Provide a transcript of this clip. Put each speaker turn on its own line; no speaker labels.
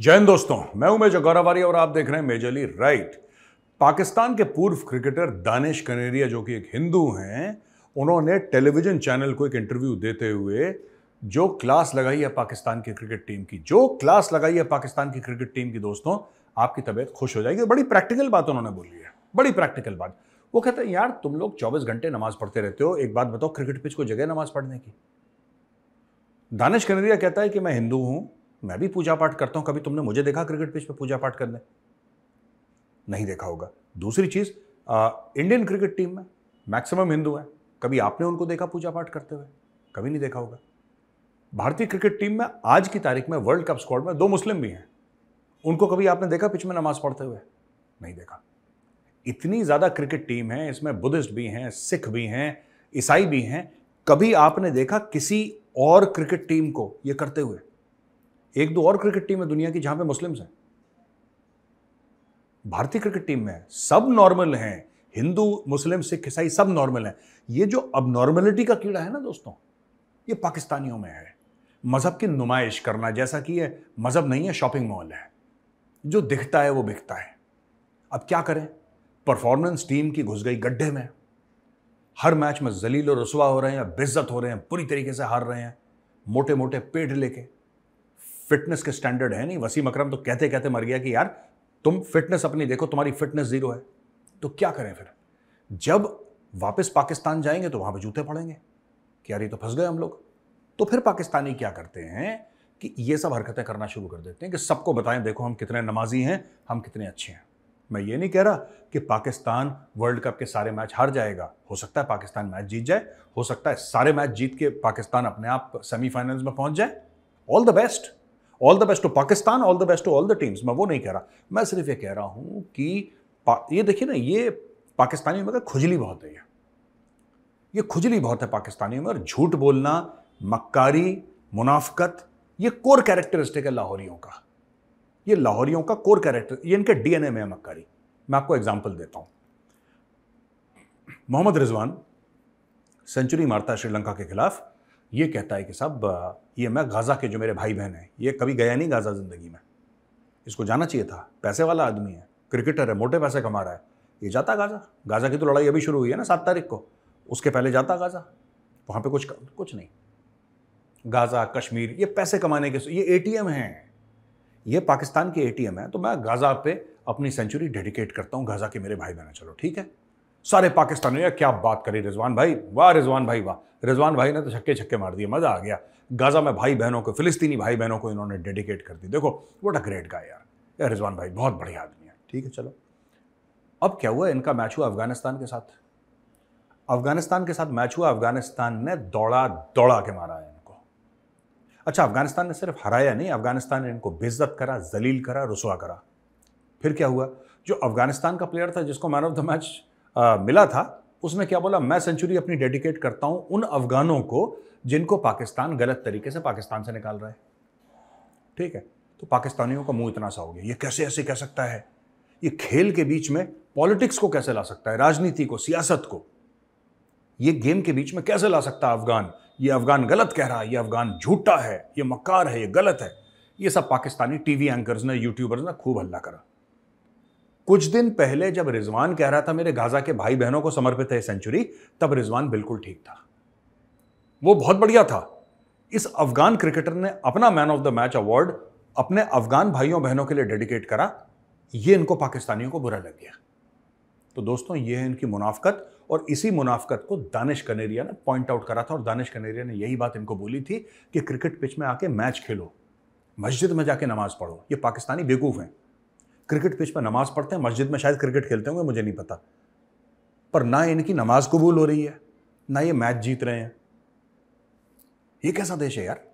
जय हिंद दोस्तों मैं हूं मेजर गौरावारी और आप देख रहे हैं मेजरली राइट पाकिस्तान के पूर्व क्रिकेटर दानिश कनेरिया जो कि एक हिंदू हैं उन्होंने टेलीविजन चैनल को एक इंटरव्यू देते हुए जो क्लास लगाई है पाकिस्तान की क्रिकेट टीम की जो क्लास लगाई है पाकिस्तान की क्रिकेट टीम की दोस्तों आपकी तबीयत खुश हो जाएगी बड़ी प्रैक्टिकल बात उन्होंने बोली है बड़ी प्रैक्टिकल बात वो कहते हैं यार तुम लोग चौबीस घंटे नमाज पढ़ते रहते हो एक बात बताओ क्रिकेट पिच को जगह नमाज पढ़ने की दानिश कनेरिया कहता है कि मैं हिंदू हूं मैं भी पूजा पाठ करता हूं कभी तुमने मुझे देखा क्रिकेट पिच पे पूजा पाठ करने नहीं देखा होगा दूसरी चीज़ इंडियन क्रिकेट टीम में मैक्सिमम हिंदू हैं कभी आपने उनको देखा पूजा पाठ करते हुए कभी नहीं देखा होगा भारतीय क्रिकेट टीम में आज की तारीख में वर्ल्ड कप स्क्वाड में दो मुस्लिम भी हैं उनको कभी आपने देखा पिच में नमाज पढ़ते हुए नहीं देखा इतनी ज़्यादा क्रिकेट टीम है इसमें बुद्धिस्ट भी हैं सिख भी हैं ईसाई भी हैं कभी आपने देखा किसी और क्रिकेट टीम को ये करते हुए एक दो और क्रिकेट टीम है दुनिया की जहां पे मुस्लिम्स हैं भारतीय क्रिकेट टीम में सब नॉर्मल हैं हिंदू मुस्लिम सिख ईसाई सब नॉर्मल हैं ये जो अब नॉर्मेलिटी का कीड़ा है ना दोस्तों ये पाकिस्तानियों में है मज़हब की नुमाइश करना जैसा कि है मज़हब नहीं है शॉपिंग मॉल है जो दिखता है वो बिकता है अब क्या करें परफॉर्मेंस टीम की घुस गई गड्ढे में हर मैच में जलील और रसुआ हो रहे हैं बेज्जत हो रहे हैं पूरी तरीके से हार रहे हैं मोटे मोटे पेट लेके फिटनेस के स्टैंडर्ड है नहीं वसीम अकरम तो कहते कहते मर गया कि यार तुम फिटनेस अपनी देखो तुम्हारी फिटनेस जीरो है तो क्या करें फिर जब वापस पाकिस्तान जाएंगे तो वहाँ पर जूते पड़ेंगे कि यार ये तो फंस गए हम लोग तो फिर पाकिस्तानी क्या करते हैं कि ये सब हरकतें करना शुरू कर देते हैं कि सबको बताएं देखो हम कितने नमाजी हैं हम कितने अच्छे हैं मैं ये नहीं कह रहा कि पाकिस्तान वर्ल्ड कप के सारे मैच हार जाएगा हो सकता है पाकिस्तान मैच जीत जाए हो सकता है सारे मैच जीत के पाकिस्तान अपने आप सेमीफाइनल्स में पहुंच जाए all the best all the best to Pakistan all the best to all the teams मैं वो नहीं कह रहा मैं सिर्फ ये कह रहा हूँ कि ये देखिए ना ये पाकिस्तानियों में खुजली बहुत है ये खुजली बहुत है पाकिस्तानियों में और झूठ बोलना मक्कारी मुनाफ्कत ये कोर कैरेक्टरिस्टिक है लाहौरियों का ये लाहौरियों का कोर कैरेक्टर ये इनके डीएनए में है मक्कारी मैं आपको एग्जांपल देता हूँ मोहम्मद रिजवान सेंचुरी मारता है श्रीलंका के खिलाफ ये कहता है कि साहब ये मैं गाज़ा के जो मेरे भाई बहन हैं ये कभी गया नहीं गाज़ा ज़िंदगी में इसको जाना चाहिए था पैसे वाला आदमी है क्रिकेटर है मोटे पैसे कमा रहा है ये जाता गाज़ा गाज़ा की तो लड़ाई अभी शुरू हुई है ना सात तारीख को उसके पहले जाता गाज़ा वहाँ पर कुछ कुछ नहीं गाज़ा कश्मीर ये पैसे कमाने के ये एम हैं ये पाकिस्तान के एम है तो मैं गाज़ा पे अपनी सेंचुरी डेडिकेट करता हूँ गाज़ा के मेरे भाई बहन चलो ठीक है सारे पाकिस्तानियों या क्या बात करी रिजवान भाई वाह रिजवान भाई वाह रिजवान भाई ने तो छक्के छक्के मार दिए मज़ा आ गया गाज़ा में भाई बहनों को फिलिस्तीनी भाई बहनों को इन्होंने डेडिकेट कर दी देखो वोट अ ग्रेट गाय यार यार रिजवान भाई बहुत बढ़िया आदमी है ठीक है चलो अब क्या हुआ इनका मैच हुआ अफगानिस्तान के साथ अफगानिस्तान के साथ मैच हुआ अफगानिस्तान ने दौड़ा दौड़ा के मारा है इनको अच्छा अफगानिस्तान ने सिर्फ हराया नहीं अफगानिस्तान ने इनको बेजत करा जलील करा रसुआ करा फिर क्या हुआ जो अफगानिस्तान का प्लेयर था जिसको मैन ऑफ द मैच आ, मिला था उसमें क्या बोला मैं सेंचुरी अपनी डेडिकेट करता हूं उन अफगानों को जिनको पाकिस्तान गलत तरीके से पाकिस्तान से निकाल रहा है ठीक है तो पाकिस्तानियों का मुंह इतना सा हो गया ये कैसे ऐसे कह सकता है ये खेल के बीच में पॉलिटिक्स को कैसे ला सकता है राजनीति को सियासत को ये गेम के बीच में कैसे ला सकता है अफगान ये अफगान गलत कह रहा है ये अफगान झूठा है ये मक्कार है ये गलत है ये सब पाकिस्तानी टीवी एंकर्स ने यूट्यूबर्स ने खूब हल्ला करा कुछ दिन पहले जब रिजवान कह रहा था मेरे गाजा के भाई बहनों को समर्पित है सेंचुरी तब रिजवान बिल्कुल ठीक था वो बहुत बढ़िया था इस अफगान क्रिकेटर ने अपना man of the match award अपने अफगान भाइयों बहनों के लिए डेडिकेट करा ये इनको पाकिस्तानियों को बुरा लग गया तो दोस्तों ये है इनकी मुनाफकत और इसी मुनाफ्त को दानिश कनेरिया ने पॉइंट आउट करा था और दानिश कनेरिया ने यही बात इनको बोली थी कि क्रिकेट पिच में आके मैच खेलो मस्जिद में जाके नमाज पढ़ो ये पाकिस्तानी बेकूफ हैं क्रिकेट पिच पर नमाज़ पढ़ते हैं मस्जिद में शायद क्रिकेट खेलते होंगे मुझे नहीं पता पर ना इनकी नमाज कबूल हो रही है ना ये मैच जीत रहे हैं ये कैसा देश है यार